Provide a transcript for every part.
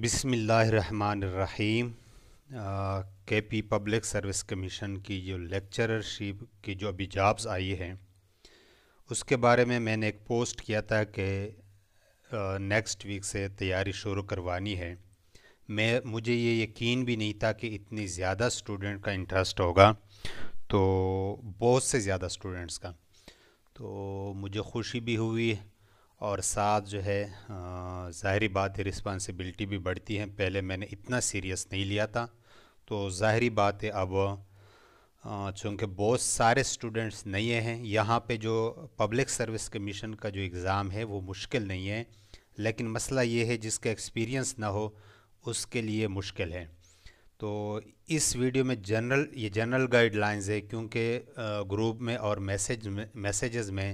बिसमीम के P public service commission की जो लेक्चरशिप की जो अभी जॉब्स आई हैं उसके बारे में मैंने एक पोस्ट किया था कि नेक्स्ट वीक से तैयारी शुरू करवानी है मैं मुझे ये यकीन भी नहीं था कि इतनी ज़्यादा स्टूडेंट का इंटरेस्ट होगा तो बहुत से ज़्यादा स्टूडेंट्स का तो मुझे खुशी भी हुई और साथ जो है ज़ाहरी बात है रिस्पांसिबिलिटी भी बढ़ती है पहले मैंने इतना सीरियस नहीं लिया था तो ज़ाहरी बात है अब चूँकि बहुत सारे स्टूडेंट्स नए हैं यहाँ पे जो पब्लिक सर्विस कमीशन का जो एग्ज़ाम है वो मुश्किल नहीं है लेकिन मसला ये है जिसका एक्सपीरियंस ना हो उसके लिए मुश्किल है तो इस वीडियो में जनरल ये जनरल गाइडलाइंस है क्योंकि ग्रुप में और मैसेज में मैसेजेस में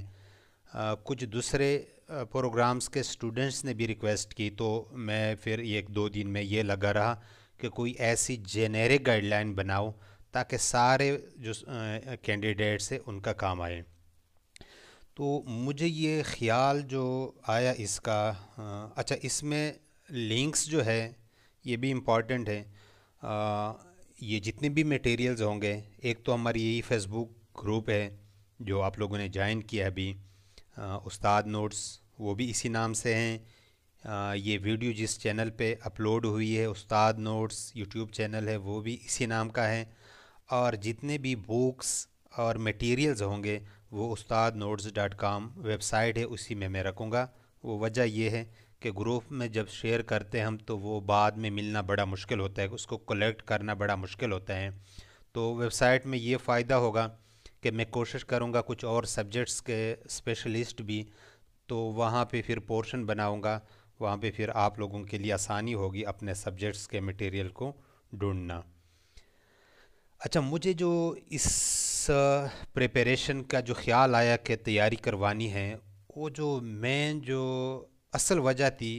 आ, कुछ दूसरे प्रोग्राम्स के स्टूडेंट्स ने भी रिक्वेस्ट की तो मैं फिर एक दो दिन में ये लगा रहा कि कोई ऐसी जेनेरिक गाइडलाइन बनाओ ताकि सारे जो कैंडिडेट्स है उनका काम आए तो मुझे ये ख्याल जो आया इसका अच्छा इसमें लिंक्स जो है ये भी इम्पॉर्टेंट है आ, ये जितने भी मटेरियल्स होंगे एक तो हमारी यही फेसबुक ग्रुप है जो आप लोगों ने ज्वाइन किया अभी उस्ताद नोट्स वो भी इसी नाम से हैं ये वीडियो जिस चैनल पे अपलोड हुई है उस्ताद नोट्स यूट्यूब चैनल है वो भी इसी नाम का है और जितने भी बुक्स और मटेरियल्स होंगे वो उस्ताद नोट्स डॉट कॉम वेबसाइट है उसी में मैं रखूँगा वो वजह ये है कि ग्रुप में जब शेयर करते हैं हम तो वो बाद में मिलना बड़ा मुश्किल होता है उसको कलेक्ट करना बड़ा मुश्किल होता है तो वेबसाइट में ये फ़ायदा होगा कि मैं कोशिश करूँगा कुछ और सब्जेक्ट्स के स्पेशलिस्ट भी तो वहाँ पे फिर पोर्शन बनाऊँगा वहाँ पे फिर आप लोगों के लिए आसानी होगी अपने सब्जेक्ट्स के मटेरियल को ढूंढना अच्छा मुझे जो इस प्रिपरेशन का जो ख्याल आया कि तैयारी करवानी है वो जो मैं जो असल वजह थी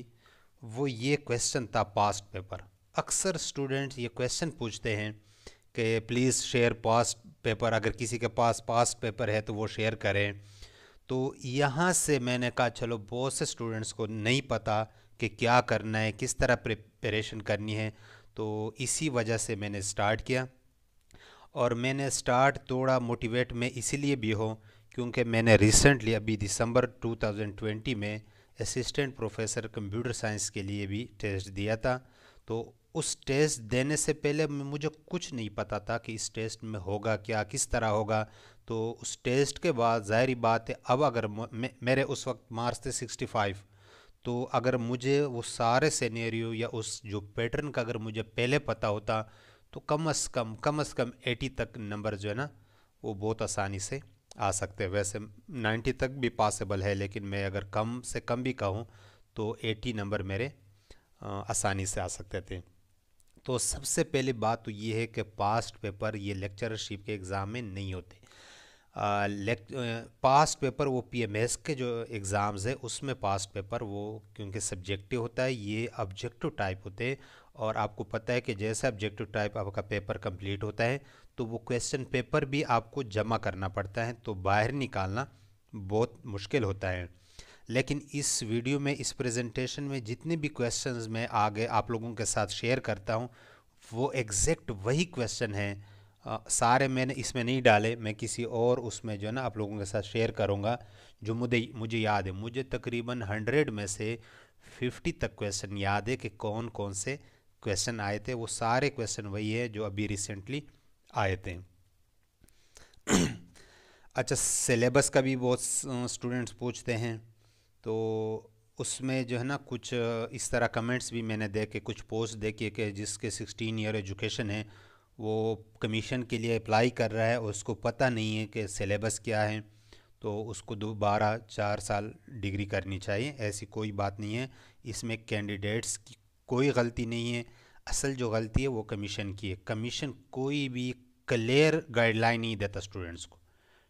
वो ये क्वेश्चन था पास्ट पेपर अक्सर स्टूडेंट्स ये क्वेश्चन पूछते हैं कि प्लीज़ शेयर पास्ट पेपर अगर किसी के पास पास पेपर है तो वो शेयर करें तो यहाँ से मैंने कहा चलो बहुत से स्टूडेंट्स को नहीं पता कि क्या करना है किस तरह प्रिपरेशन करनी है तो इसी वजह से मैंने स्टार्ट किया और मैंने स्टार्ट थोड़ा मोटिवेट में इसीलिए भी हो क्योंकि मैंने रिसेंटली अभी दिसंबर 2020 में असिस्टेंट प्रोफेसर कंप्यूटर साइंस के लिए भी टेस्ट दिया था तो उस टेस्ट देने से पहले मुझे कुछ नहीं पता था कि इस टेस्ट में होगा क्या किस तरह होगा तो उस टेस्ट के बाद ज़ाहरी बात है अब अगर मेरे उस वक्त मार्च थे सिक्सटी फाइव तो अगर मुझे वो सारे सीनेरियो या उस जो पैटर्न का अगर मुझे पहले पता होता तो कम अज़ कम कम अज़ कम एटी तक नंबर जो है ना वो बहुत आसानी से आ सकते हैं वैसे नाइन्टी तक भी पॉसिबल है लेकिन मैं अगर कम से कम भी कहूँ तो एटी नंबर मेरे आसानी से आ सकते थे तो सबसे पहले बात तो ये है कि पास्ट पेपर ये लेक्चरशिप के एग्ज़ाम में नहीं होते पास्ट पेपर वो पीएमएस के जो एग्ज़ाम्स है उसमें पास्ट पेपर वो क्योंकि सब्जेक्टिव होता है ये ऑब्जेक्टिव टाइप होते हैं और आपको पता है कि जैसे ऑब्जेक्टिव टाइप आपका पेपर कंप्लीट होता है तो वो क्वेश्चन पेपर भी आपको जमा करना पड़ता है तो बाहर निकालना बहुत मुश्किल होता है लेकिन इस वीडियो में इस प्रेजेंटेशन में जितने भी क्वेश्चंस मैं आगे आप लोगों के साथ शेयर करता हूँ वो एग्जैक्ट वही क्वेश्चन हैं सारे मैंने इसमें नहीं डाले मैं किसी और उसमें जो है ना आप लोगों के साथ शेयर करूँगा जो मुझे मुझे याद है मुझे तकरीबन हंड्रेड में से फिफ्टी तक क्वेश्चन याद है कि कौन कौन से क्वेश्चन आए थे वो सारे क्वेश्चन वही है जो अभी रिसेंटली आए थे अच्छा सिलेबस का भी बहुत स्टूडेंट्स पूछते हैं तो उसमें जो है ना कुछ इस तरह कमेंट्स भी मैंने देखे कुछ पोस्ट देखे कि जिसके 16 ईयर एजुकेशन है वो कमीशन के लिए अप्लाई कर रहा है और उसको पता नहीं है कि सिलेबस क्या है तो उसको दोबारा चार साल डिग्री करनी चाहिए ऐसी कोई बात नहीं है इसमें कैंडिडेट्स की कोई गलती नहीं है असल जो गलती है वो कमीशन की है कमीशन कोई भी क्लियर गाइडलाइन नहीं देता स्टूडेंट्स को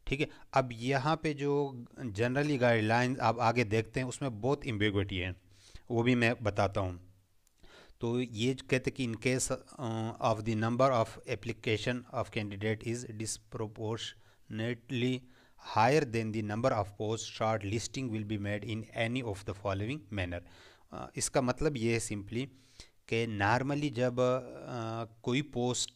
ठीक है अब यहाँ पे जो जनरली गाइडलाइंस आप आगे देखते हैं उसमें बहुत इम्बिगटी है वो भी मैं बताता हूँ तो ये कहते कि in case of the number of application of candidate is disproportionately higher than the number of post short listing will be made in any of the following manner इसका मतलब ये है सिंपली कि नॉर्मली जब uh, कोई post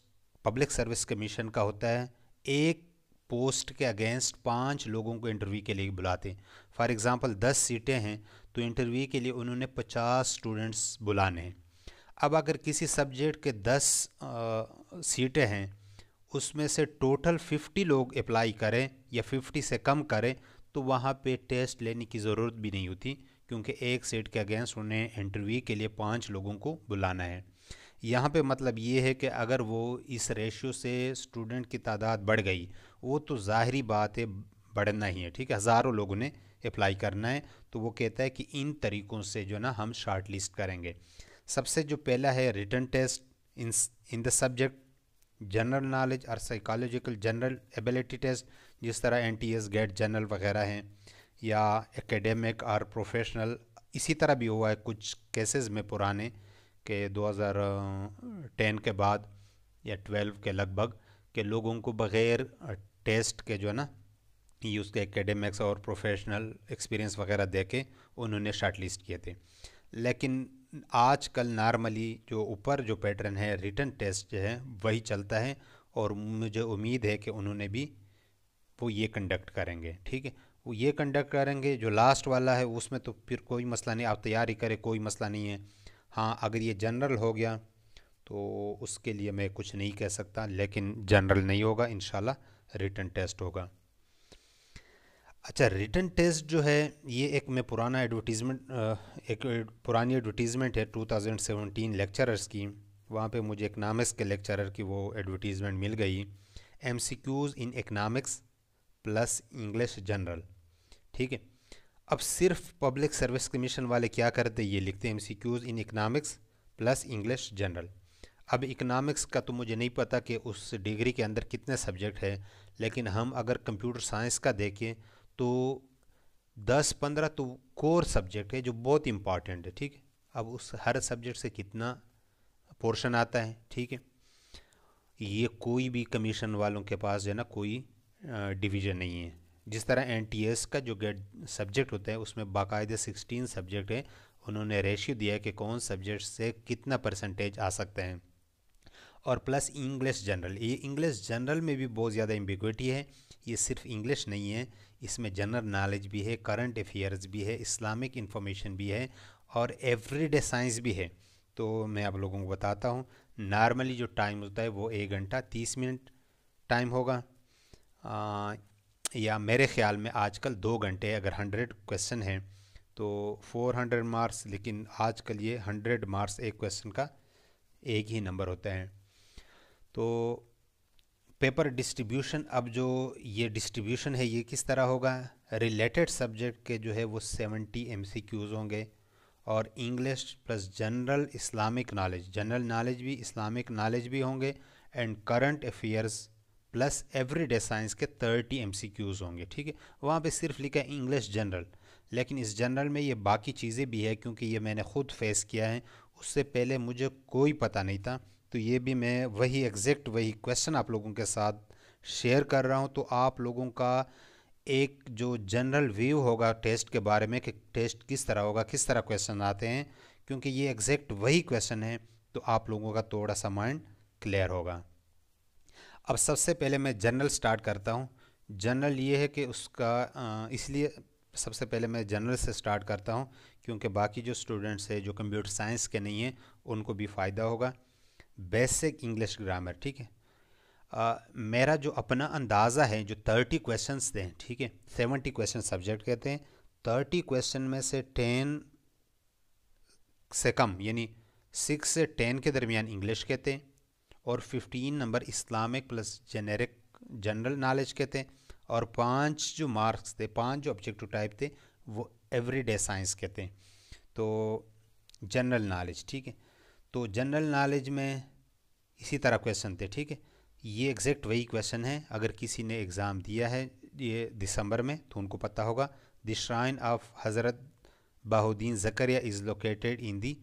public service commission का होता है एक पोस्ट के अगेंस्ट पाँच लोगों को इंटरव्यू के लिए बुलाते हैं फॉर एग्ज़ाम्पल दस सीटें हैं तो इंटरव्यू के लिए उन्होंने पचास स्टूडेंट्स बुलाने हैं अब अगर किसी सब्जेक्ट के दस सीटें हैं उसमें से टोटल फिफ्टी लोग अप्लाई करें या फिफ्टी से कम करें तो वहाँ पे टेस्ट लेने की ज़रूरत भी नहीं होती क्योंकि एक सीट के अगेंस्ट उन्हें इंटरव्यू के लिए पाँच लोगों को बुलाना है यहाँ पे मतलब ये है कि अगर वो इस रेशियो से स्टूडेंट की तादाद बढ़ गई वो तो ज़ाहरी बात है बढ़ना ही है ठीक है हज़ारों लोगों ने अप्लाई करना है तो वो कहता है कि इन तरीक़ों से जो ना हम शार्ट लिस्ट करेंगे सबसे जो पहला है written test in in the subject general knowledge और साइकोलॉजिकल जनरल एबिलिटी टेस्ट जिस तरह N T S GAT general वगैरह हैं या एकेडमिक और प्रोफेशनल इसी तरह भी हुआ है कुछ केसेस में पुराने के 2010 के बाद या 12 के लगभग के लोगों को बग़ैर टेस्ट के जो है ना ही उसके एकेडमिक्स और प्रोफेशनल एक्सपीरियंस वगैरह दे के उन्होंने शार्ट लिस्ट किए थे लेकिन आज कल नॉर्मली जो ऊपर जो पैटर्न है रिटर्न टेस्ट जो है वही चलता है और मुझे उम्मीद है कि उन्होंने भी वो ये कंडक्ट करेंगे ठीक है वो ये कंडक्ट करेंगे जो लास्ट वाला है उसमें तो फिर कोई मसला नहीं आप तैयारी करें कोई मसला नहीं है हाँ अगर ये जनरल हो गया तो उसके लिए मैं कुछ नहीं कह सकता लेकिन जनरल नहीं होगा इन रिटर्न टेस्ट होगा अच्छा रिटर्न टेस्ट जो है ये एक मैं पुराना एडवर्टीज़मेंट एक पुरानी एडवर्टीज़मेंट है 2017 लेक्चरर्स की वहाँ पे मुझे इकनॉमिक्स के लेक्चरर की वो एडवर्टीज़मेंट मिल गई M in economics plus English general ठीक है अब सिर्फ पब्लिक सर्विस कमीशन वाले क्या करते ये लिखते हैं M in economics plus English general अब इकनॉमिक्स का तो मुझे नहीं पता कि उस डिग्री के अंदर कितने सब्जेक्ट हैं लेकिन हम अगर कंप्यूटर साइंस का देखें तो दस पंद्रह तो कोर सब्जेक्ट है जो बहुत इम्पॉर्टेंट है ठीक है अब उस हर सब्जेक्ट से कितना पोर्शन आता है ठीक है ये कोई भी कमीशन वालों के पास जो है ना कोई डिवीज़न नहीं है जिस तरह एन का जो गेट सब्जेक्ट होता है उसमें बाकायदे सिक्सटीन सब्जेक्ट हैं उन्होंने रेशियो दिया है कि कौन सब्जेक्ट से कितना परसेंटेज आ सकते हैं और प्लस इंग्लिश जनरल ये इंग्लिश जनरल में भी बहुत ज़्यादा एम्बिगुटी है ये सिर्फ इंग्लिश नहीं है इसमें जनरल नॉलेज भी है करंट अफेयर्स भी है इस्लामिक इन्फॉर्मेशन भी है और एवरीडे साइंस भी है तो मैं आप लोगों को बताता हूँ नॉर्मली जो टाइम होता है वो एक घंटा तीस मिनट टाइम होगा या मेरे ख्याल में आजकल दो घंटे अगर हंड्रेड क्वेश्चन हैं तो फोर हंड्रेड मार्क्स लेकिन आजकल ये हंड्रेड मार्क्स एक क्वेश्चन का एक ही नंबर होता है तो पेपर डिस्ट्रीब्यूशन अब जो ये डिस्ट्रीब्यूशन है ये किस तरह होगा रिलेटेड सब्जेक्ट के जो है वो सेवेंटी एम सी क्यूज़ होंगे और English plus general Islamic knowledge general knowledge भी इस्लामिक नॉलेज भी होंगे and current affairs plus everyday science के थर्टी एम सी क्यूज़ होंगे ठीक है वहाँ पे सिर्फ लिखा है इंग्लिश जनरल लेकिन इस जनरल में ये बाकी चीज़ें भी है क्योंकि ये मैंने ख़ुद फेस किया है उससे पहले मुझे कोई पता नहीं था तो ये भी मैं वही एग्जैक्ट वही क्वेश्चन आप लोगों के साथ शेयर कर रहा हूँ तो आप लोगों का एक जो जनरल व्यू होगा टेस्ट के बारे में कि टेस्ट किस तरह होगा किस तरह क्वेश्चन आते हैं क्योंकि ये एग्जैक्ट वही क्वेश्चन है तो आप लोगों का थोड़ा सा माइंड क्लियर होगा अब सबसे पहले मैं जनरल स्टार्ट करता हूँ जनरल ये है कि उसका इसलिए सबसे पहले मैं जनरल से स्टार्ट करता हूँ क्योंकि बाकी जो स्टूडेंट्स हैं जो कंप्यूटर साइंस के नहीं हैं उनको भी फ़ायदा होगा बेसिक इंग्लिश ग्रामर ठीक है आ, मेरा जो अपना अंदाज़ा है जो थर्टी क्वेश्चन दें ठीक है सेवेंटी क्वेश्चन सब्जेक्ट कहते हैं थर्टी क्वेश्चन में से टेन से कम यानी सिक्स से टेन के दरमियान इंग्लिश कहते हैं और fifteen number Islamic plus generic general knowledge के थे और पांच जो मार्क्स थे पांच जो ऑब्जेक्टिव टाइप थे वो एवरीडे साइंस के थे तो जनरल नॉलेज ठीक है तो जनरल नॉलेज में इसी तरह क्वेश्चन थे ठीक है ये एग्जैक्ट वही क्वेश्चन है अगर किसी ने एग्ज़ाम दिया है ये दिसंबर में तो उनको पता होगा the shrine of Hazrat Bahauddin Zakariya is located in the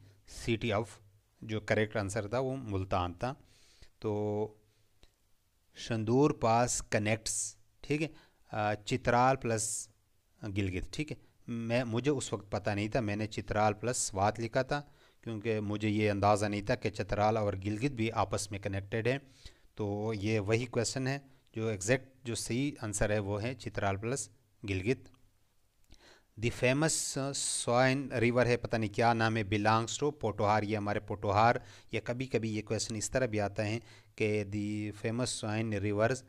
city of जो करेक्ट आंसर था वो मुल्तान था तो शंदूर पास कनेक्ट्स ठीक है चित्राल प्लस गिलगित ठीक है मैं मुझे उस वक्त पता नहीं था मैंने चित्राल प्लस स्वात लिखा था क्योंकि मुझे ये अंदाज़ा नहीं था कि चित्राल और गिलगित भी आपस में कनेक्टेड हैं तो ये वही क्वेश्चन है जो एग्जैक्ट जो सही आंसर है वो है Chitral plus Gilgit the famous Soan river है पता नहीं क्या नाम है बिलोंग्स टू पोटोहार ये हमारे पोटोहार या कभी कभी ये क्वेश्चन इस तरह भी आता है कि the famous Soan rivers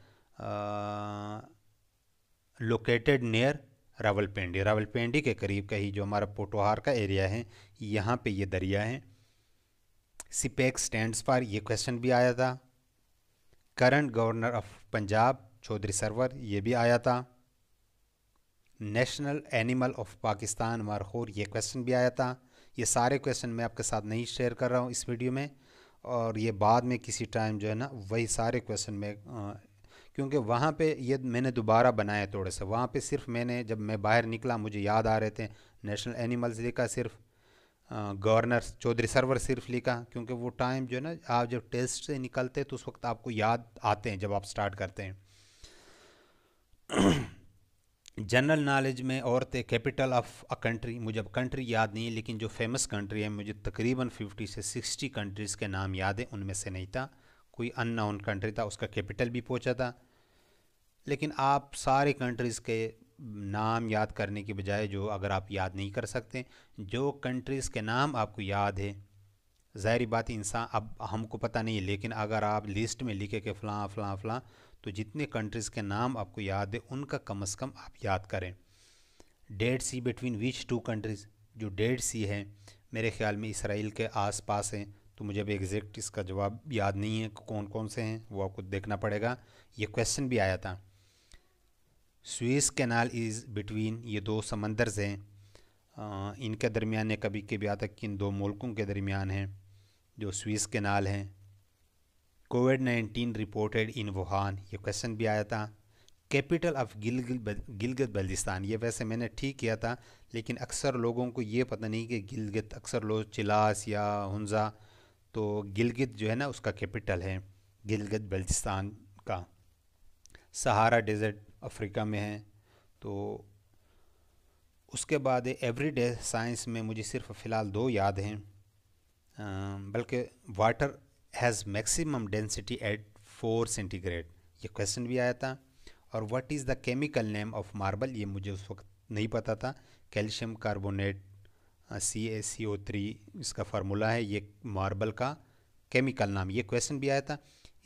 located near Rawalpindi Rawalpindi के करीब कहीं जो हमारा पोटोहार का एरिया है यहाँ पे ये दरिया है सिपेक स्टैंड्स पर ये क्वेश्चन भी आया था current governor of Punjab Chaudhry Sarwar ये भी आया था national animal of Pakistan markhor ये क्वेश्चन भी आया था ये सारे क्वेश्चन मैं आपके साथ नहीं शेयर कर रहा हूँ इस वीडियो में और ये बाद में किसी टाइम जो है ना वही सारे क्वेश्चन में क्योंकि वहाँ पे ये मैंने दोबारा बनाया थोड़े से वहाँ पे सिर्फ मैंने जब मैं बाहर निकला मुझे याद आ रहे थे नेशनल एनिमल्स लिखा सिर्फ गवर्नर चौधरी सरवर सिर्फ लिखा क्योंकि वो टाइम जो है ना आप जब टेस्ट से निकलते हैं तो उस वक्त आपको याद आते हैं जब आप स्टार्ट करते हैं जनरल नॉलेज में औरतें कैपिटल ऑफ अ कंट्री मुझे अब कंट्री याद नहीं है लेकिन जो फेमस कंट्री है मुझे तकरीबन 50 से 60 कंट्रीज़ के नाम याद है उनमें से नहीं था कोई नाउन कंट्री था उसका कैपिटल भी पहुंचा था लेकिन आप सारे कंट्रीज़ के नाम याद करने के बजाय जो अगर आप याद नहीं कर सकते जो कंट्रीज़ के नाम आपको याद है ज़ाहरी बात इंसान अब हमको पता नहीं है लेकिन अगर आप लिस्ट में लिखे के फ़लाँ फ़लाँ फ़लाँ तो जितने कंट्रीज़ के नाम आपको याद है उनका कम अज़ कम आप याद करें Dead Sea between which two countries जो डेड सी है मेरे ख्याल में इसराइल के आस पास हैं तो मुझे अभी एग्जैक्ट इसका जवाब याद नहीं है कौन कौन से हैं वो आपको देखना पड़ेगा ये क्वेश्चन भी आया था स्विस कैनाल इज़ बिटवीन ये दो समंदर्स हैं इनके दरमियान कभी के भी आता कि इन दो मुल्कों के दरमियान हैं जो स्विस कैनाल हैं COVID nineteen reported in Wuhan ये क्वेश्चन भी आया था कैपिटल ऑफ गिलगित गिलगित बल्दिस्तान ये वैसे मैंने ठीक किया था लेकिन अक्सर लोगों को ये पता नहीं कि गिलगित अक्सर लोग चिलास या हंजा तो गिलगित जो है ना उसका कैपिटल है गिलगित बल्तिस्तान का सहारा डेजर्ट अफ्रीका में है तो उसके बाद एवरी डे साइंस में मुझे सिर्फ फ़िलहाल दो याद हैं बल्कि water has maximum density at four centigrade ये क्वेश्चन भी आया था और what is the chemical name of marble ये मुझे उस वक्त नहीं पता था calcium carbonate C A C O three इसका फार्मूला है ये मार्बल का केमिकल नाम ये क्वेश्चन भी आया था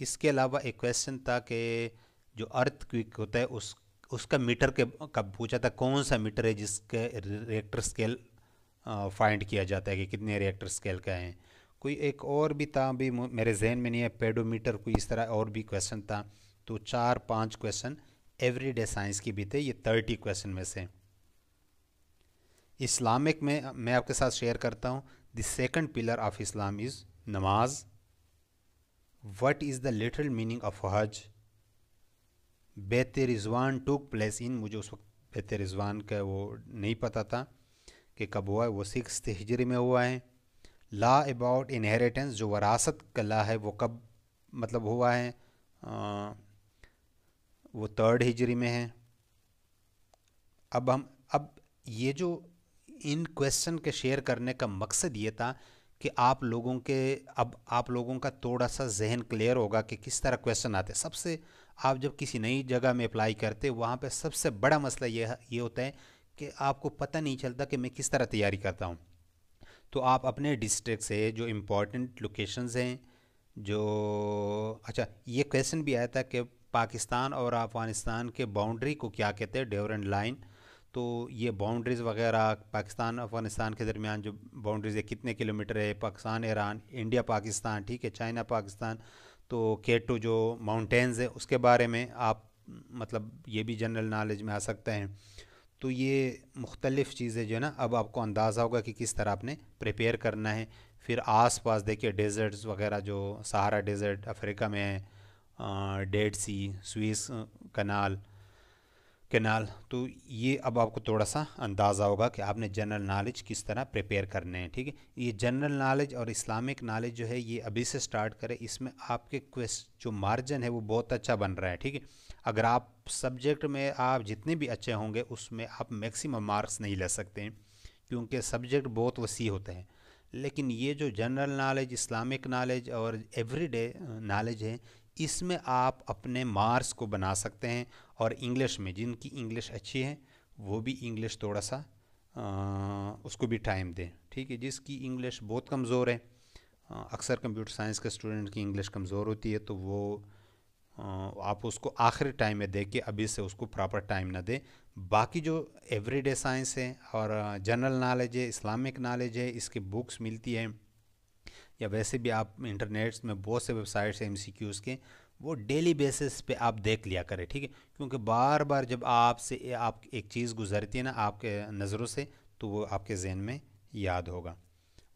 इसके अलावा एक क्वेश्चन था कि जो अर्थ क्विक होता है उस उसका मीटर के का पूछा था कौन सा मीटर है जिसके रिएक्टर स्केल फाइंड किया जाता है कि कितने रिएक्टर स्केल का हैं कोई एक और भी था भी मेरे जहन में नहीं है पेडोमीटर कोई इस तरह और भी क्वेश्चन था तो चार पांच क्वेश्चन एवरीडे साइंस की भी थे ये थर्टी क्वेश्चन में से इस्लामिक में मैं आपके साथ शेयर करता हूँ the second pillar of Islam is namaz what is the literal meaning of Hajj Bait Rizwan टूक प्लेस इन मुझे उस वक्त बेत रिजवान का वो नहीं पता था कि कब हुआ है वो सिक्स हिजरी में हुआ है ला अबाउट इनहेरिटेंस जो वरासत का ला है वो कब मतलब हुआ है आ, वो थर्ड हिजरी में है अब हम अब ये जो इन क्वेश्चन के शेयर करने का मकसद ये था कि आप लोगों के अब आप लोगों का थोड़ा सा जहन क्लियर होगा कि किस तरह क्वेश्चन आते सबसे आप जब किसी नई जगह में अप्लाई करते वहाँ पे सबसे बड़ा मसला ये ये होता है कि आपको पता नहीं चलता कि मैं किस तरह तैयारी करता हूँ तो आप अपने डिस्ट्रिक्ट से जो इम्पोर्टेंट लोकेशंस हैं जो अच्छा ये क्वेश्चन भी आया था कि पाकिस्तान और अफ़गानिस्तान के बाउंड्री को क्या कहते हैं डेवरेंट लाइन तो ये बाउंड्रीज़ वगैरह पाकिस्तान अफ़गानिस्तान के दरमियान जो बाउंड्रीज़ है कितने किलोमीटर है पाकिस्तान ईरान इंडिया पाकिस्तान ठीक है चाइना पाकिस्तान तो के टू जो माउंटेंस है उसके बारे में आप मतलब ये भी जनरल नॉलेज में आ सकते हैं तो ये मुख्तलिफ़ चीज़ें जो है ना अब आपको अंदाज़ा होगा कि किस तरह आपने प्रिपेयर करना है फिर आस पास देखिए डेजर्ट्स वगैरह जो सहारा डेजर्ट अफ्रीका में है डेड सी स्वीस कनाल कनाल तो ये अब आपको थोड़ा सा अंदाज़ा होगा कि आपने जनरल नॉलेज किस तरह प्रिपेयर करने हैं ठीक है ये जनरल नॉलेज और इस्लामिक नॉलेज जो है ये अभी से स्टार्ट करें इसमें आपके क्वेश्चन जो मार्जिन है वो बहुत अच्छा बन रहा है ठीक है अगर आप सब्जेक्ट में आप जितने भी अच्छे होंगे उसमें आप मैक्सिमम मार्क्स नहीं ले सकते क्योंकि सब्जेक्ट बहुत वसी होते हैं लेकिन ये जो जनरल नॉलेज इस्लामिक नॉलेज और एवरीडे नॉलेज है इसमें आप अपने मार्क्स को बना सकते हैं और इंग्लिश में जिनकी इंग्लिश अच्छी है वो भी इंग्लिश थोड़ा सा आ, उसको भी टाइम दें ठीक है जिसकी इंग्लिश बहुत कमज़ोर है अक्सर कंप्यूटर साइंस के स्टूडेंट की इंग्लिश कमज़ोर होती है तो वो आप उसको आखिरी टाइम में देख के अभी से उसको प्रॉपर टाइम ना दें बाकी जो एवरीडे साइंस है और जनरल नॉलेज है इस्लामिक नॉलेज है इसके बुक्स मिलती है या वैसे भी आप इंटरनेट्स में बहुत से वेबसाइट्स हैं एम के वो डेली बेसिस पे आप देख लिया करें ठीक है क्योंकि बार बार जब आपसे आप एक चीज़ गुजरती है ना आपके नज़रों से तो वो आपके जहन में याद होगा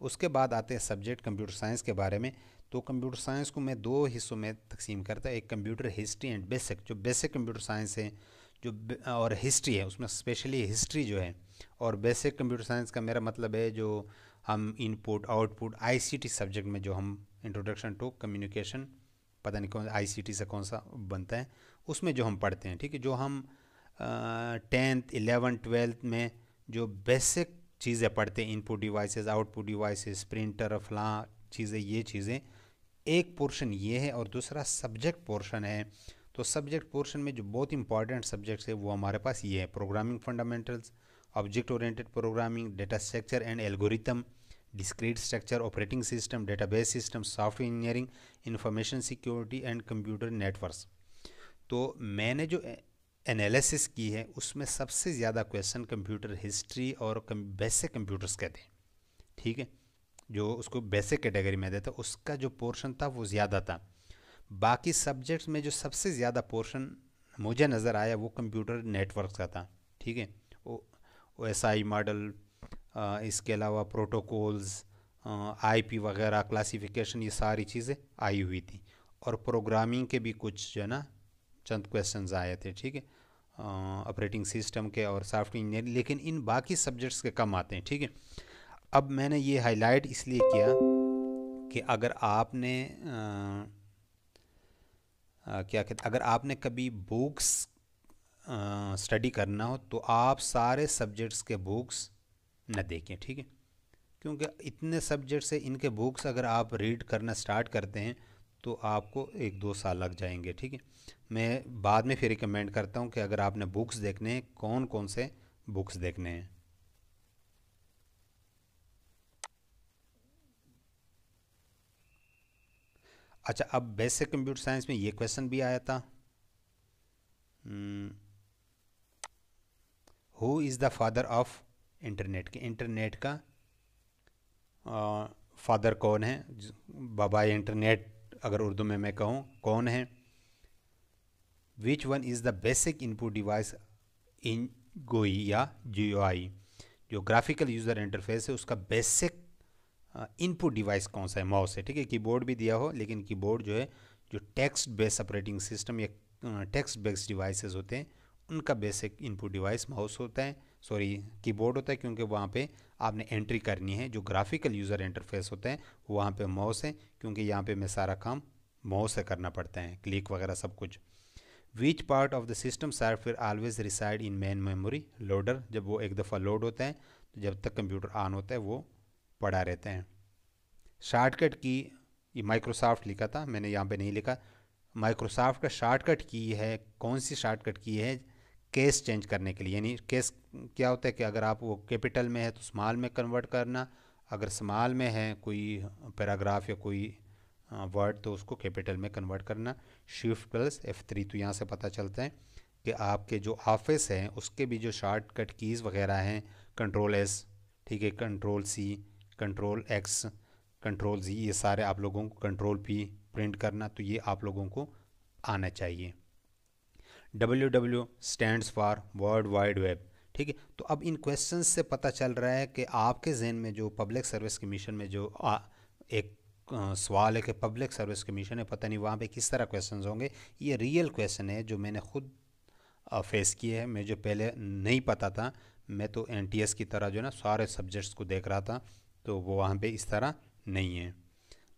उसके बाद आते हैं सब्जेक्ट कंप्यूटर साइंस के बारे में तो कंप्यूटर साइंस को मैं दो हिस्सों में तकसीम करता एक कंप्यूटर हिस्ट्री एंड बेसिक जो बेसिक कंप्यूटर साइंस है जो और हिस्ट्री है उसमें स्पेशली हिस्ट्री जो है और बेसिक कंप्यूटर साइंस का मेरा मतलब है जो हम इनपुट आउटपुट आईसीटी सब्जेक्ट में जो हम इंट्रोडक्शन टू कम्युनिकेशन पता नहीं कौन आईसीटी से कौन सा बनता है उसमें जो हम पढ़ते हैं ठीक है जो हम टेंथ इलेवन ट्वेल्थ में जो बेसिक चीज़ें पढ़ते हैं input devices output devices printer फलां चीज़ें ये चीज़ें एक पोर्शन ये है और दूसरा सब्जेक्ट पोर्शन है तो सब्जेक्ट पोर्शन में जो बहुत इंपॉर्टेंट सब्जेक्ट्स है वो हमारे पास ये है programming fundamentals object oriented programming data structure and algorithm discrete structure operating system database system software engineering information security and computer networks तो मैंने जो एनालिसिस की है उसमें सबसे ज़्यादा क्वेश्चन कंप्यूटर हिस्ट्री और बेसिक कंप्यूटर्स कहते हैं ठीक है जो उसको बेसिक कैटेगरी में देता उसका जो पोर्शन था वो ज़्यादा था बाकी सब्जेक्ट्स में जो सबसे ज़्यादा पोर्शन मुझे नज़र आया वो कंप्यूटर नेटवर्क का था ठीक है ओ एस आई मॉडल इसके अलावा प्रोटोकॉल्स आईपी वगैरह क्लासिफिकेशन ये सारी चीज़ें आई हुई थी और प्रोग्रामिंग के भी कुछ जो है ना चंद क्वेश्चंस आए थे ठीक है ऑपरेटिंग सिस्टम के और सॉफ्टवेयर इंजीनियरिंग लेकिन इन बाकी सब्जेक्ट्स के कम आते हैं ठीक है अब मैंने ये हाईलाइट इसलिए किया कि अगर आपने आ, आ, क्या कहते अगर आपने कभी बुक्स स्टडी करना हो तो आप सारे सब्जेक्ट्स के बुक्स न देखें ठीक है क्योंकि इतने सब्जेक्ट्स से इनके बुक्स अगर आप रीड करना स्टार्ट करते हैं तो आपको एक दो साल लग जाएंगे ठीक है मैं बाद में फिर रिकमेंड करता हूँ कि अगर आपने बुक्स देखने हैं कौन कौन से बुक्स देखने हैं अच्छा अब बेसिक कंप्यूटर साइंस में ये क्वेश्चन भी आया था who is the father of internet के इंटरनेट का फादर कौन है बाबा इंटरनेट अगर उर्दू में मैं कहूँ कौन है which one is the basic input device in गोई या जी जो ग्राफिकल यूज़र इंटरफेस है उसका बेसिक इनपुट डिवाइस कौन सा है माउस है ठीक है कीबोर्ड भी दिया हो लेकिन कीबोर्ड जो है जो टेक्स्ट बेस्ड ऑपरेटिंग सिस्टम या टेक्स्ट बेस्ड डिवाइसेस होते हैं उनका बेसिक इनपुट डिवाइस माउस होता है सॉरी कीबोर्ड होता है क्योंकि वहाँ पे आपने एंट्री करनी है जो ग्राफिकल यूज़र इंटरफेस होता है वहाँ पे माउस है क्योंकि यहाँ पे मैं सारा काम माउस से करना पड़ता है क्लिक वगैरह सब कुछ which part of the system फिर always reside in main memory loader जब वो एक दफ़ा लोड होता है तो जब तक कंप्यूटर ऑन होता है वो पढ़ा रहते हैं शॉर्टकट की ये माइक्रोसॉफ्ट लिखा था मैंने यहाँ पे नहीं लिखा माइक्रोसॉफ्ट का शॉर्टकट की है कौन सी शॉर्टकट की है केस चेंज करने के लिए यानी केस क्या होता है कि अगर आप वो कैपिटल में है तो स्माल में कन्वर्ट करना अगर स्माल में है कोई पैराग्राफ या कोई वर्ड तो उसको कैपिटल में कन्वर्ट करना शिफ्ट प्लस एफ थ्री तो यहाँ से पता चलता है कि आपके जो ऑफिस हैं उसके भी जो शॉर्टकट कीज़ वगैरह हैं कंट्रोल एस ठीक है control C control X control G ये सारे आप लोगों को कंट्रोल पी प्रिंट करना तो ये आप लोगों को आना चाहिए W W stand for world wide web ठीक है तो अब इन क्वेश्चन से पता चल रहा है कि आपके जहन में जो पब्लिक सर्विस कमीशन में जो आ, एक आ, सवाल है कि पब्लिक सर्विस कमीशन है पता नहीं वहाँ पे किस तरह क्वेश्चन होंगे ये रियल क्वेश्चन है जो मैंने खुद आ, फेस किए हैं मैं जो पहले नहीं पता था मैं तो एन की तरह जो है ना सारे सब्जेक्ट्स को देख रहा था तो वो वहाँ पे इस तरह नहीं है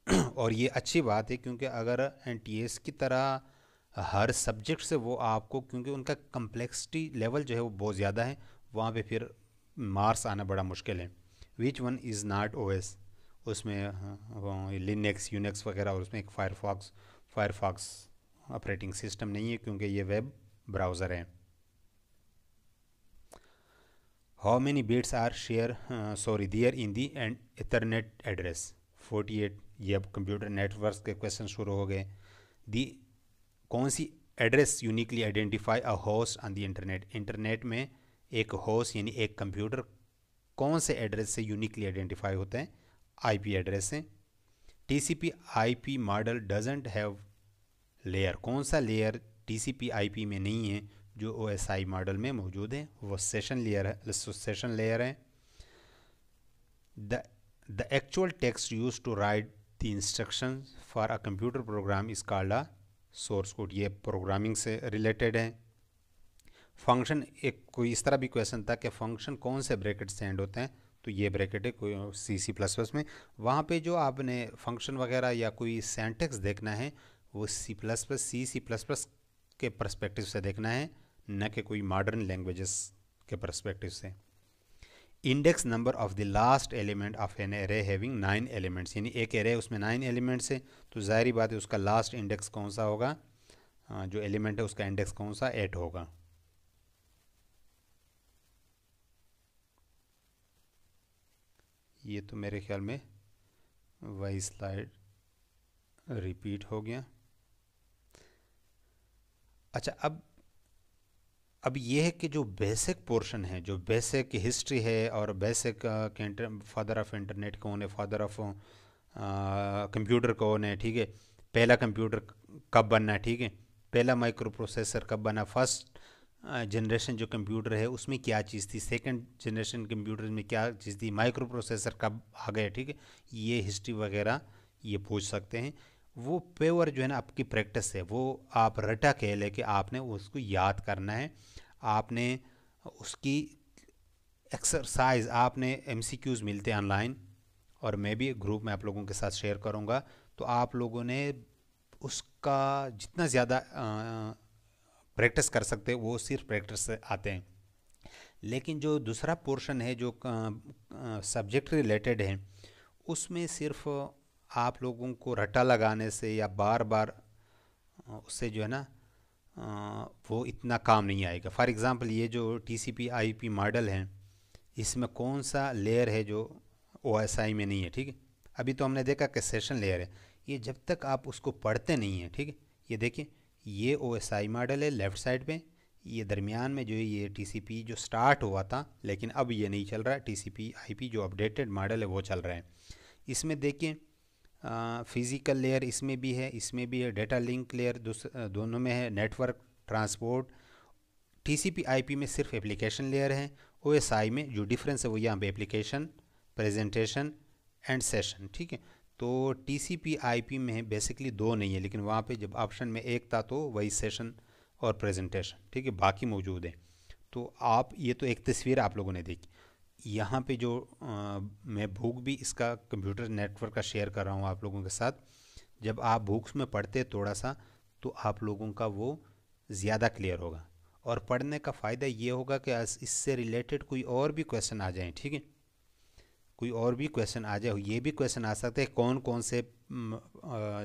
और ये अच्छी बात है क्योंकि अगर एन की तरह हर सब्जेक्ट से वो आपको क्योंकि उनका कम्प्लेक्सिटी लेवल जो है वो बहुत ज़्यादा है वहाँ पे फिर मार्क्स आना बड़ा मुश्किल है which one is not O S उसमें लिनक्स हाँ, यूनिक्स वगैरह और उसमें एक फायरफॉक्स फायरफॉक्स ऑपरेटिंग सिस्टम नहीं है क्योंकि ये वेब ब्राउज़र है how many bits are share uh, sorry there in the internet ethernet address 48 ये अब कंप्यूटर नेटवर्क के क्वेश्चन शुरू हो गए दी कौन सी address uniquely identify a host on the internet internet में एक होस यानी एक कंप्यूटर कौन से एड्रेस से यूनिकली आइडेंटिफाई होते हैं आईपी एड्रेस से TCP IP model doesn't have layer कौन सा लेयर टीसीपी आईपी में नहीं है जो ओ एस आई मॉडल में मौजूद हैं वो सेशन लेयर है सेशन लेयर हैं the the actual text use to write the instruction for a computer program is called a source code ये प्रोग्रामिंग से रिलेटेड है फंक्शन एक कोई इस तरह भी क्वेश्चन था कि फंक्शन कौन से ब्रैकेट से एंड होते हैं तो ये ब्रैकेट है कोई सी सी प्लस प्लस में वहाँ पे जो आपने फंक्शन वगैरह या कोई सेंटेक्स देखना है वो C plus plus C C plus plus के परस्पेक्टिव से देखना है न कि कोई मॉडर्न लैंग्वेजेस के परस्पेक्टिव से index number of the last element of an array having nine elements यानी एक एरे उसमें नाइन एलिमेंट्स है तो ज़ाहरी बात है उसका लास्ट इंडेक्स कौन सा होगा जो एलिमेंट है उसका इंडेक्स कौन सा एट होगा ये तो मेरे ख्याल में वही स्लाइड रिपीट हो गया अच्छा अब अब ये है कि जो बेसिक पोर्शन है जो बेसिक हिस्ट्री है और बेसिक फादर ऑफ इंटरनेट कौन है फादर ऑफ कंप्यूटर कौन है ठीक है पहला कंप्यूटर कब बनना ठीक है पहला माइक्रो प्रोसेसर कब बना फर्स्ट जनरेशन uh, जो कंप्यूटर है उसमें क्या चीज़ थी सेकंड जनरेशन कंप्यूटर में क्या चीज़ थी माइक्रो प्रोसेसर कब आ गया ठीक है ये हिस्ट्री वगैरह ये पूछ सकते हैं वो पेवर जो है ना आपकी प्रैक्टिस है वो आप रटा के लेके आपने उसको याद करना है आपने उसकी एक्सरसाइज आपने एम मिलते हैं ऑनलाइन और मैं भी ग्रुप में आप लोगों के साथ शेयर करूँगा तो आप लोगों ने उसका जितना ज़्यादा प्रैक्टिस कर सकते हैं वो सिर्फ प्रैक्टिस से आते हैं लेकिन जो दूसरा पोर्शन है जो सब्जेक्ट रिलेटेड है उसमें सिर्फ आप लोगों को रटा लगाने से या बार बार उससे जो है ना वो इतना काम नहीं आएगा फॉर एग्ज़ाम्पल ये जो T C P I P model हैं इसमें कौन सा लेयर है जो ओ एस आई में नहीं है ठीक है अभी तो हमने देखा कि सेशन लेयर है ये जब तक आप उसको पढ़ते नहीं हैं ठीक है ये देखिए ये ओ एस आई मॉडल है लेफ़्ट साइड पे ये दरमियान में जो है ये टी सी पी जो स्टार्ट हुआ था लेकिन अब ये नहीं चल रहा है T C P I P जो अपडेटेड मॉडल है वो चल रहा है इसमें देखिए फिज़िकल लेयर इसमें भी है इसमें भी है डेटा लिंक लेयर दोनों में है नेटवर्क ट्रांसपोर्ट आई पी में सिर्फ एप्लीकेशन लेयर है ओएसआई में जो डिफरेंस है वो यहाँ पे एप्लीकेशन प्रेजेंटेशन एंड सेशन ठीक है तो आई पी में बेसिकली दो नहीं है लेकिन वहाँ पे जब ऑप्शन में एक था तो वही सेशन और प्रेजेंटेशन ठीक है बाकी मौजूद है तो आप ये तो एक तस्वीर आप लोगों ने देखी यहाँ पे जो आ, मैं भूख भी इसका कंप्यूटर नेटवर्क का शेयर कर रहा हूँ आप लोगों के साथ जब आप बुक्स में पढ़ते थोड़ा सा तो आप लोगों का वो ज़्यादा क्लियर होगा और पढ़ने का फ़ायदा ये होगा कि इससे रिलेटेड कोई और भी क्वेश्चन आ जाए ठीक है कोई और भी क्वेश्चन आ जाए ये भी क्वेश्चन आ सकते हैं कौन कौन से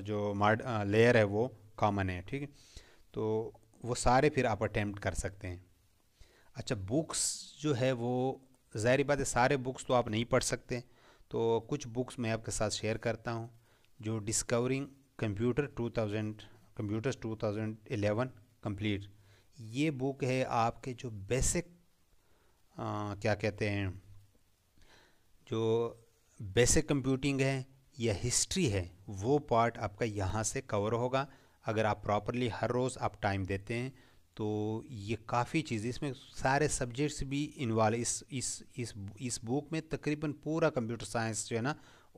जो मार्ड लेयर है वो कॉमन है ठीक है तो वो सारे फिर आप अटैम्प्ट कर सकते हैं अच्छा बुक्स जो है वो ज़ाहिर बात है सारे बुक्स तो आप नहीं पढ़ सकते तो कुछ बुक्स मैं आपके साथ शेयर करता हूँ जो डिस्कवरिंग कंप्यूटर 2000 कंप्यूटर्स 2011 कंप्लीट ये बुक है आपके जो बेसिक आ, क्या कहते हैं जो बेसिक कंप्यूटिंग है या हिस्ट्री है वो पार्ट आपका यहाँ से कवर होगा अगर आप प्रॉपरली हर रोज़ आप टाइम देते हैं तो ये काफ़ी चीज़ इसमें सारे सब्जेक्ट्स भी इन्वॉल्व इस इस इस इस बुक में तकरीबन पूरा कंप्यूटर साइंस जो है ना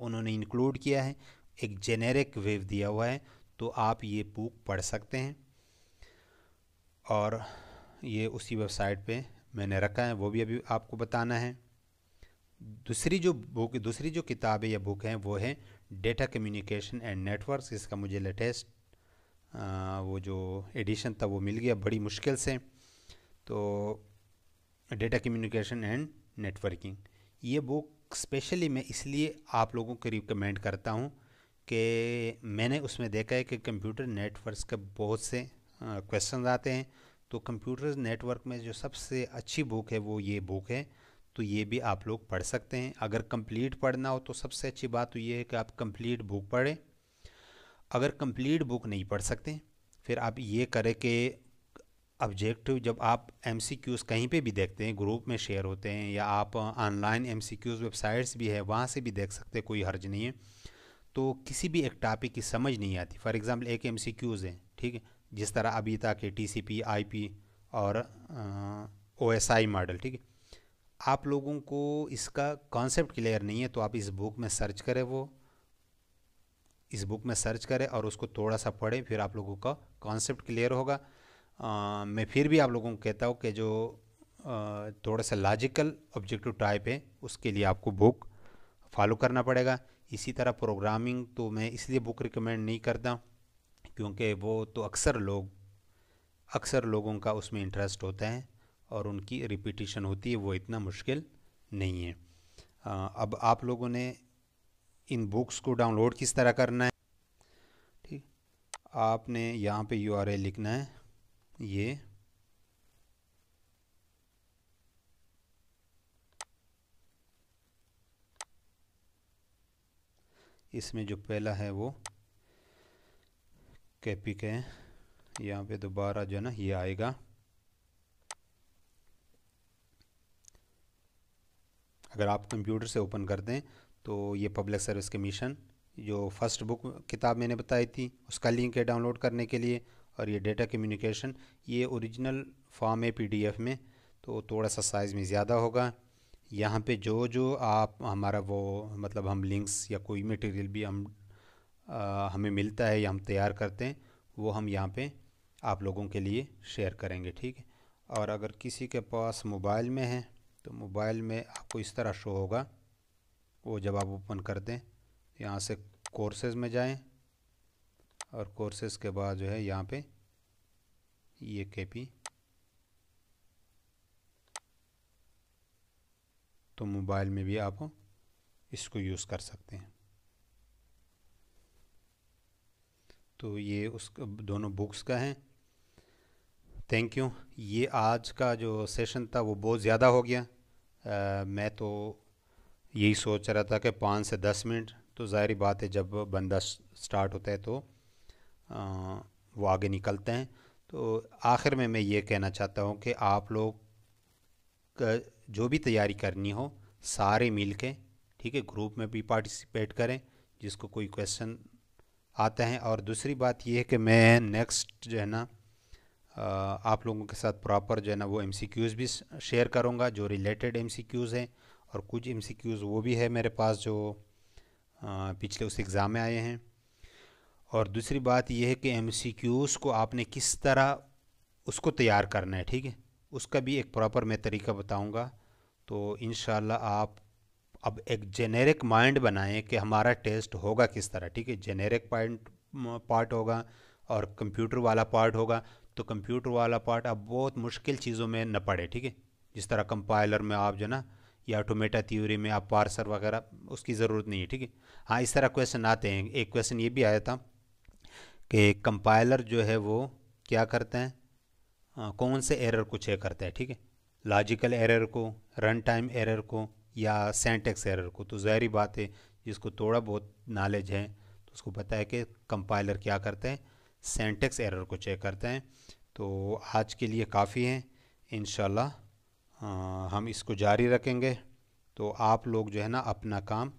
उन्होंने इंक्लूड किया है एक जेनेरिक वेव दिया हुआ है तो आप ये बुक पढ़ सकते हैं और ये उसी वेबसाइट पे मैंने रखा है वो भी अभी आपको बताना है दूसरी जो बुक दूसरी जो किताबें या बुक हैं वो है डेटा कम्युनिकेशन एंड नेटवर्क इसका मुझे लेटेस्ट वो जो एडिशन था वो मिल गया बड़ी मुश्किल से तो डेटा कम्युनिकेशन एंड नेटवर्किंग ये बुक स्पेशली मैं इसलिए आप लोगों को रिकमेंड करता हूँ कि मैंने उसमें देखा है कि कंप्यूटर नेटवर्क्स के बहुत से क्वेश्चन आते हैं तो कंप्यूटर नेटवर्क में जो सबसे अच्छी बुक है वो ये बुक है तो ये भी आप लोग पढ़ सकते हैं अगर कंप्लीट पढ़ना हो तो सबसे अच्छी बात तो ये है कि आप कंप्लीट बुक पढ़ें अगर कंप्लीट बुक नहीं पढ़ सकते फिर आप ये करें कि ऑब्जेक्टिव जब आप एम कहीं पे भी देखते हैं ग्रुप में शेयर होते हैं या आप ऑनलाइन एम वेबसाइट्स भी है वहाँ से भी देख सकते हैं कोई हर्ज नहीं है तो किसी भी एक टॉपिक की समझ नहीं आती फॉर एग्ज़ाम्पल एक एम सी क्यूज़ हैं ठीक है जिस तरह अभी तक के T C P I P और ओ एस आई मॉडल ठीक है आप लोगों को इसका कॉन्सेप्ट क्लियर नहीं है तो आप इस बुक में सर्च करें वो इस बुक में सर्च करें और उसको थोड़ा सा पढ़ें फिर आप लोगों का कॉन्सेप्ट क्लियर होगा आ, मैं फिर भी आप लोगों को कहता हूँ कि जो थोड़ा सा लॉजिकल ऑब्जेक्टिव टाइप है उसके लिए आपको बुक फॉलो करना पड़ेगा इसी तरह प्रोग्रामिंग तो मैं इसलिए बुक रिकमेंड नहीं करता क्योंकि वो तो अक्सर लोग अक्सर लोगों का उसमें इंटरेस्ट होता है और उनकी रिपीटिशन होती है वो इतना मुश्किल नहीं है आ, अब आप लोगों ने इन बुक्स को डाउनलोड किस तरह करना है ठीक आपने यहाँ पे यू आर लिखना है ये इसमें जो पहला है वो कैपिक है यहाँ पे दोबारा जो है ना ये आएगा अगर आप कंप्यूटर से ओपन कर दें तो ये पब्लिक सर्विस कमीशन जो फर्स्ट बुक किताब मैंने बताई थी उसका लिंक है डाउनलोड करने के लिए और ये डेटा कम्युनिकेशन ये ओरिजिनल फॉर्म है पीडीएफ में तो थोड़ा सा साइज़ में ज़्यादा होगा यहाँ पे जो जो आप हमारा वो मतलब हम लिंक्स या कोई मटेरियल भी हम आ, हमें मिलता है या हम तैयार करते हैं वो हम यहाँ पे आप लोगों के लिए शेयर करेंगे ठीक है और अगर किसी के पास मोबाइल में है तो मोबाइल में आपको इस तरह शो होगा वो जब आप ओपन कर दें यहाँ से कोर्सेज़ में जाएं और कोर्सेज़ के बाद जो है यहाँ पे ये के पी तो मोबाइल में भी आप इसको यूज़ कर सकते हैं तो ये उस दोनों बुक्स का हैं थैंक यू ये आज का जो सेशन था वो बहुत ज़्यादा हो गया आ, मैं तो यही सोच रहा था कि पाँच से दस मिनट तो ज़ाहरी बात है जब बंदा स्टार्ट होता है तो आ, वो आगे निकलते हैं तो आखिर में मैं ये कहना चाहता हूँ कि आप लोग जो भी तैयारी करनी हो सारे मिल के ठीक है ग्रुप में भी पार्टिसिपेट करें जिसको कोई क्वेश्चन आते हैं और दूसरी बात यह है कि मैं नेक्स्ट जो है ना आप लोगों के साथ प्रॉपर जो है ना वो एमसीक्यूज़ भी शेयर करूँगा जो रिलेटेड एमसीक्यूज़ हैं और कुछ एम वो भी है मेरे पास जो पिछले उस एग्ज़ाम में आए हैं और दूसरी बात यह है कि एम को आपने किस तरह उसको तैयार करना है ठीक है उसका भी एक प्रॉपर मैं तरीका बताऊंगा तो इन आप अब एक जेनेरिक माइंड बनाएं कि हमारा टेस्ट होगा किस तरह ठीक है जेनेरिक पॉइंट पार्ट होगा और कंप्यूटर वाला पार्ट होगा तो कंप्यूटर वाला पार्ट अब बहुत मुश्किल चीज़ों में न पड़े ठीक है जिस तरह कंपाइलर में आप जो ना या ऑटोमेटा थ्योरी में आप पार्सर वगैरह उसकी ज़रूरत नहीं है ठीक है हाँ इस तरह क्वेश्चन आते हैं एक क्वेश्चन ये भी आया था कि कंपाइलर जो है वो क्या करते हैं कौन से एरर को चेक करता है ठीक है लॉजिकल एरर को रन टाइम एरर को या सेंटेक्स एरर को तो जहरी बात है जिसको थोड़ा बहुत नॉलेज है तो उसको पता है कि कंपाइलर क्या करते हैं सेंटेक्स एरर को चेक करते हैं तो आज के लिए काफ़ी हैं इन हम इसको जारी रखेंगे तो आप लोग जो है ना अपना काम